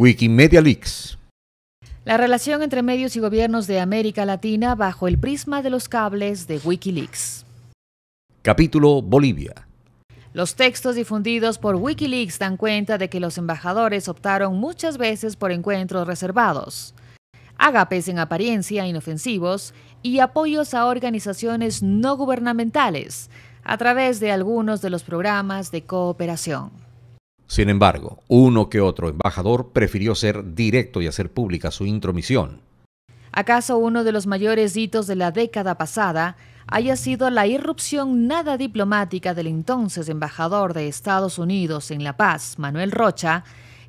Wikimedia Leaks. La relación entre medios y gobiernos de América Latina bajo el prisma de los cables de Wikileaks. Capítulo Bolivia. Los textos difundidos por Wikileaks dan cuenta de que los embajadores optaron muchas veces por encuentros reservados, agapes en apariencia inofensivos y apoyos a organizaciones no gubernamentales a través de algunos de los programas de cooperación. Sin embargo, uno que otro embajador prefirió ser directo y hacer pública su intromisión. ¿Acaso uno de los mayores hitos de la década pasada haya sido la irrupción nada diplomática del entonces embajador de Estados Unidos en La Paz, Manuel Rocha,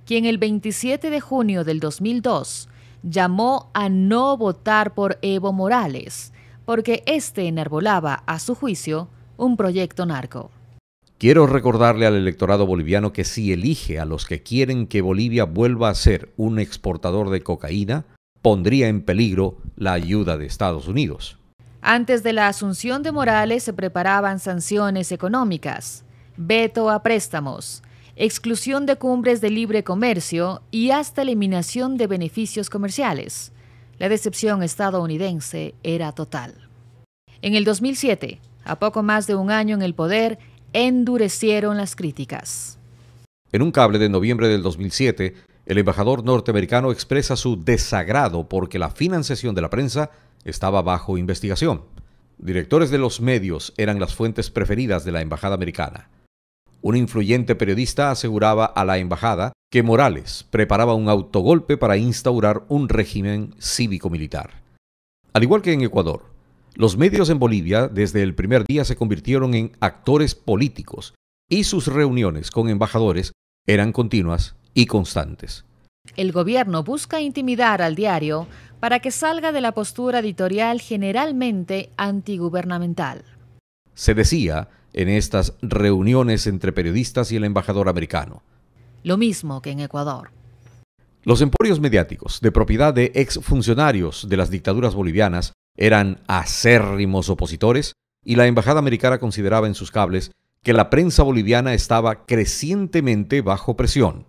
quien el 27 de junio del 2002 llamó a no votar por Evo Morales, porque éste enarbolaba, a su juicio, un proyecto narco? Quiero recordarle al electorado boliviano que si elige a los que quieren que Bolivia vuelva a ser un exportador de cocaína, pondría en peligro la ayuda de Estados Unidos. Antes de la asunción de Morales se preparaban sanciones económicas, veto a préstamos, exclusión de cumbres de libre comercio y hasta eliminación de beneficios comerciales. La decepción estadounidense era total. En el 2007, a poco más de un año en el poder, endurecieron las críticas. En un cable de noviembre del 2007, el embajador norteamericano expresa su desagrado porque la financiación de la prensa estaba bajo investigación. Directores de los medios eran las fuentes preferidas de la embajada americana. Un influyente periodista aseguraba a la embajada que Morales preparaba un autogolpe para instaurar un régimen cívico-militar. Al igual que en Ecuador, los medios en Bolivia desde el primer día se convirtieron en actores políticos y sus reuniones con embajadores eran continuas y constantes. El gobierno busca intimidar al diario para que salga de la postura editorial generalmente antigubernamental. Se decía en estas reuniones entre periodistas y el embajador americano. Lo mismo que en Ecuador. Los emporios mediáticos de propiedad de exfuncionarios de las dictaduras bolivianas eran acérrimos opositores y la embajada americana consideraba en sus cables que la prensa boliviana estaba crecientemente bajo presión.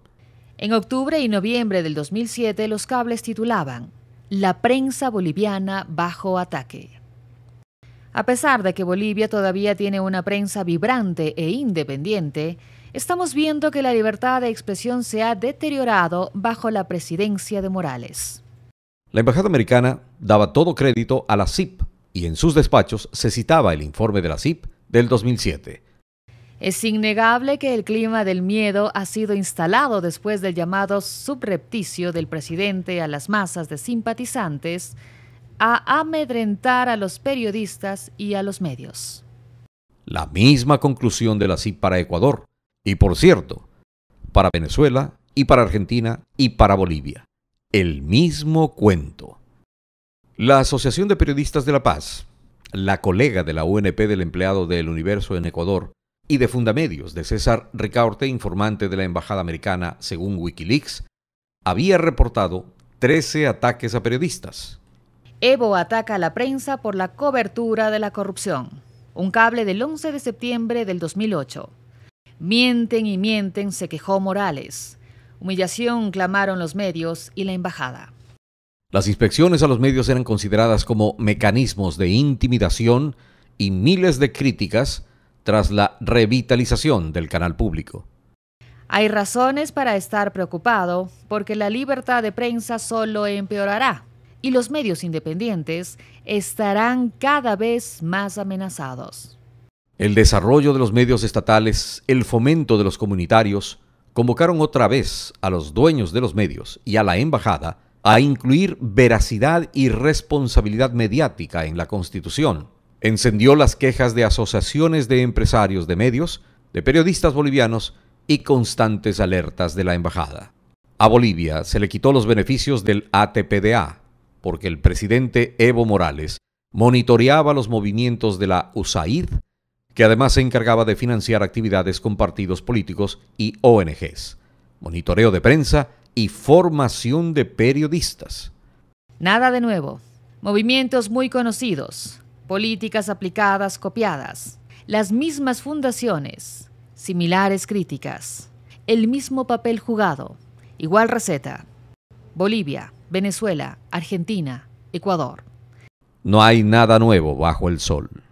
En octubre y noviembre del 2007 los cables titulaban La prensa boliviana bajo ataque. A pesar de que Bolivia todavía tiene una prensa vibrante e independiente, estamos viendo que la libertad de expresión se ha deteriorado bajo la presidencia de Morales. La Embajada americana daba todo crédito a la CIP y en sus despachos se citaba el informe de la CIP del 2007. Es innegable que el clima del miedo ha sido instalado después del llamado subrepticio del presidente a las masas de simpatizantes a amedrentar a los periodistas y a los medios. La misma conclusión de la CIP para Ecuador y, por cierto, para Venezuela y para Argentina y para Bolivia. El mismo cuento. La Asociación de Periodistas de la Paz, la colega de la UNP del empleado del Universo en Ecuador y de Fundamedios de César Ricaurte, informante de la Embajada Americana, según Wikileaks, había reportado 13 ataques a periodistas. Evo ataca a la prensa por la cobertura de la corrupción. Un cable del 11 de septiembre del 2008. Mienten y mienten, se quejó Morales. Humillación clamaron los medios y la embajada. Las inspecciones a los medios eran consideradas como mecanismos de intimidación y miles de críticas tras la revitalización del canal público. Hay razones para estar preocupado porque la libertad de prensa solo empeorará y los medios independientes estarán cada vez más amenazados. El desarrollo de los medios estatales, el fomento de los comunitarios, convocaron otra vez a los dueños de los medios y a la embajada a incluir veracidad y responsabilidad mediática en la Constitución. Encendió las quejas de asociaciones de empresarios de medios, de periodistas bolivianos y constantes alertas de la embajada. A Bolivia se le quitó los beneficios del ATPDA, porque el presidente Evo Morales monitoreaba los movimientos de la USAID que además se encargaba de financiar actividades con partidos políticos y ONGs, monitoreo de prensa y formación de periodistas. Nada de nuevo. Movimientos muy conocidos, políticas aplicadas copiadas, las mismas fundaciones, similares críticas, el mismo papel jugado, igual receta. Bolivia, Venezuela, Argentina, Ecuador. No hay nada nuevo bajo el sol.